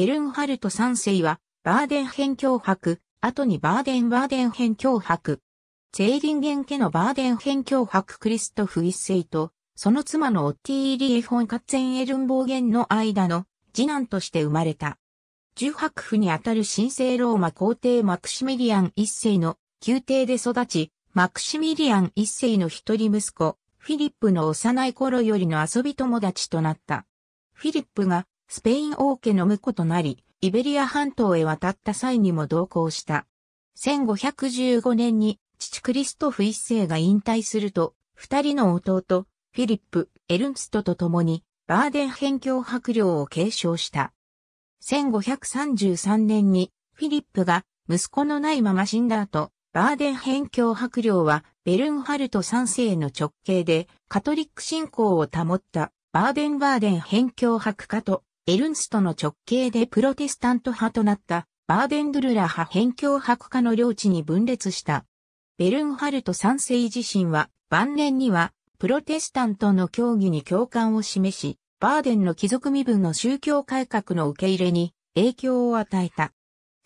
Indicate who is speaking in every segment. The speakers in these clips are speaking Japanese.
Speaker 1: ベルンハルト3世は、バーデン編境伯、後にバーデンバーデン編境伯。ゼーリンゲン家のバーデン編境伯クリストフ一世と、その妻のオッティーリエフォンカッツェンエルンボーゲンの間の次男として生まれた。十白父にあたる神聖ローマ皇帝マクシミリアン一世の宮廷で育ち、マクシミリアン一世の一人息子、フィリップの幼い頃よりの遊び友達となった。フィリップがスペイン王家の婿となり、イベリア半島へ渡った際にも同行した。1515年に父クリストフ一世が引退すると、二人の弟、フィリップ、エルンストと共に、バーデン辺境伯領を継承した。1533年に、フィリップが息子のないまま死んだ後、バーデン辺境伯領はベルンハルト三世の直系でカトリック信仰を保ったバーデンバーデン辺境伯家とエルンストの直系でプロテスタント派となったバーデンドゥルラ派辺境白化の領地に分裂した。ベルンハルト三世自身は晩年にはプロテスタントの教義に共感を示し、バーデンの貴族身分の宗教改革の受け入れに影響を与えた。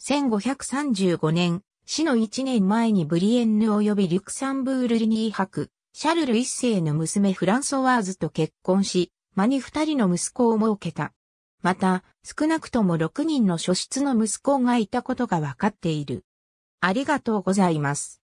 Speaker 1: 1535年、死の1年前にブリエンヌ及びリュクサンブールリニー博、シャルル一世の娘フランソワーズと結婚し、間に二人の息子を設けた。また、少なくとも6人の初出の息子がいたことがわかっている。ありがとうございます。